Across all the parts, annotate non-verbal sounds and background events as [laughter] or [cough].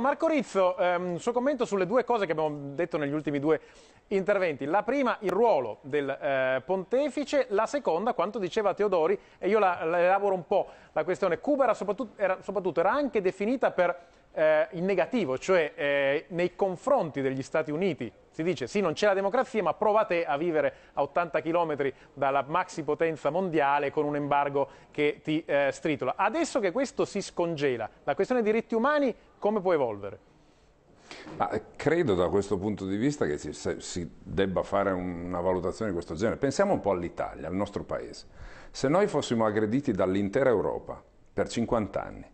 Marco Rizzo, ehm, suo commento sulle due cose che abbiamo detto negli ultimi due interventi. La prima, il ruolo del eh, pontefice, la seconda, quanto diceva Teodori, e io la, la elaboro un po' la questione. Cuba era soprattutto, era, soprattutto, era anche definita per eh, in negativo, cioè eh, nei confronti degli Stati Uniti. Si dice sì, non c'è la democrazia, ma provate a vivere a 80 km dalla maxi potenza mondiale con un embargo che ti eh, stritola. Adesso che questo si scongela, la questione dei diritti umani come può evolvere? Ma eh, credo da questo punto di vista che si, si debba fare una valutazione di questo genere. Pensiamo un po' all'Italia, al nostro paese. Se noi fossimo aggrediti dall'intera Europa per 50 anni,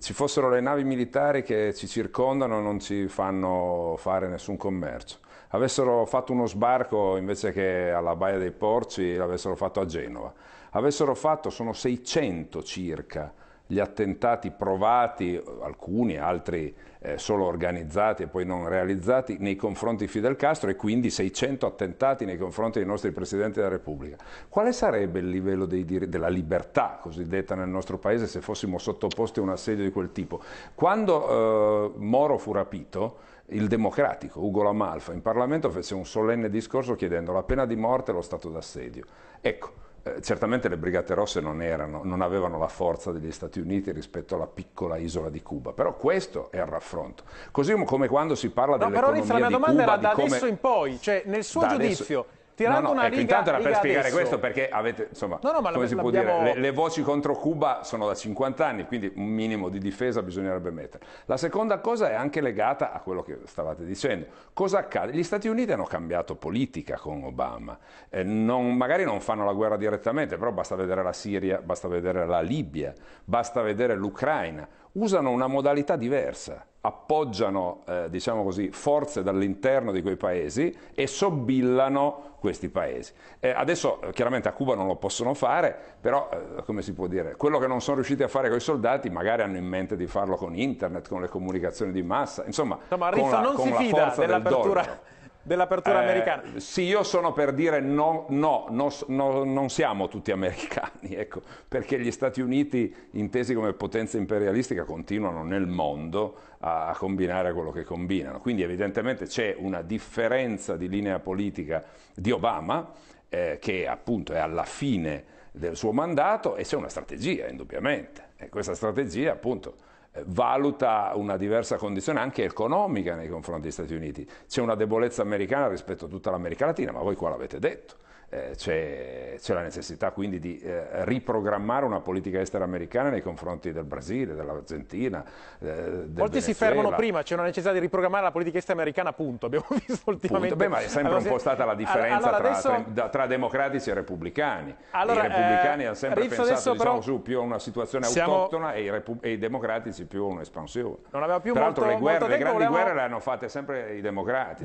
ci fossero le navi militari che ci circondano e non ci fanno fare nessun commercio. Avessero fatto uno sbarco invece che alla Baia dei Porci, l'avessero fatto a Genova. Avessero fatto, sono 600 circa, gli attentati provati, alcuni, altri eh, solo organizzati e poi non realizzati, nei confronti di Fidel Castro e quindi 600 attentati nei confronti dei nostri Presidenti della Repubblica. Quale sarebbe il livello dei, della libertà cosiddetta nel nostro Paese se fossimo sottoposti a un assedio di quel tipo? Quando eh, Moro fu rapito, il democratico Ugo Lamalfa in Parlamento fece un solenne discorso chiedendo la pena di morte e lo stato d'assedio. Ecco, eh, certamente le Brigate Rosse non, erano, non, avevano la forza degli Stati Uniti rispetto alla piccola isola di Cuba, però questo è il raffronto. Così come quando si parla no, dell'economia di Cuba... Però Rizzo, la mia domanda era da come... adesso in poi, cioè nel suo da giudizio... Adesso tirando no, no, una ecco, riga intanto era per spiegare adesso. questo perché avete insomma no, no, ma come si può dire le, le, voci contro Cuba sono da 50 anni quindi un minimo di difesa bisognerebbe mettere la seconda cosa è anche legata a quello che stavate dicendo cosa accade gli Stati Uniti hanno cambiato politica con Obama eh, non, magari non fanno la guerra direttamente però basta vedere la Siria basta vedere la Libia basta vedere l'Ucraina usano una modalità diversa appoggiano eh, diciamo così, forze dall'interno di quei paesi e sobillano questi paesi. Eh, adesso eh, chiaramente a Cuba non lo possono fare, però eh, come si può dire, quello che non sono riusciti a fare con i soldati magari hanno in mente di farlo con internet, con le comunicazioni di massa, insomma, no, ma Riffa con la, non si fida dell'apertura del dell'apertura eh, americana. Sì, io sono per dire no, no, no, no non siamo tutti americani, [laughs] ecco, perché gli Stati Uniti, intesi come potenza imperialistica, continuano nel mondo a, combinare quello che combinano. Quindi evidentemente c'è una differenza di linea politica di Obama, eh, che appunto è alla fine del suo mandato, e c'è una strategia, indubbiamente. E questa strategia appunto valuta una diversa condizione anche economica nei confronti degli Stati Uniti. C'è una debolezza americana rispetto a tutta l'America Latina, ma voi qua l'avete detto. Eh, c'è, c'è, la necessità quindi di eh, riprogrammare una politica estera americana nei confronti del Brasile, dell'Argentina. Eh, del Molti si fermano prima, c'è una necessità di riprogrammare la politica estera americana, punto. Abbiamo [laughs] visto ultimamente. Punto. Beh, ma è sempre allora, un po' stata la differenza allora, adesso... tra, tra, tra, democratici e repubblicani. Allora, I repubblicani eh, hanno sempre Rizzo pensato diciamo, però... su più a una situazione autoctona e, i repu- e i democratici più un'espansione. Non aveva più Tra l'altro le, guerre, le grandi guerre le hanno fatte sempre i democratici.